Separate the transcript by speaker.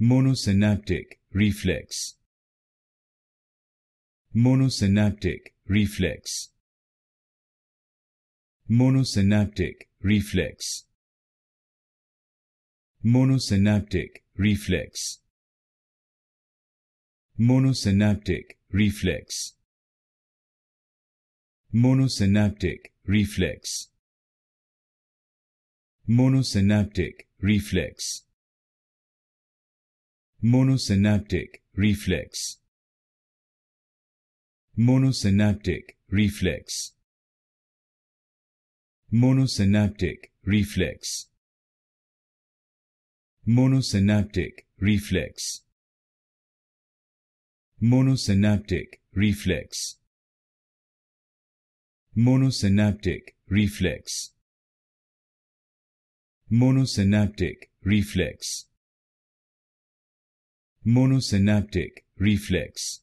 Speaker 1: monosynaptic reflex monosynaptic reflex monosynaptic reflex monosynaptic reflex monosynaptic reflex monosynaptic reflex monosynaptic reflex monosynaptic reflex monosynaptic reflex monosynaptic reflex monosynaptic reflex monosynaptic reflex monosynaptic reflex monosynaptic reflex monosynaptic reflex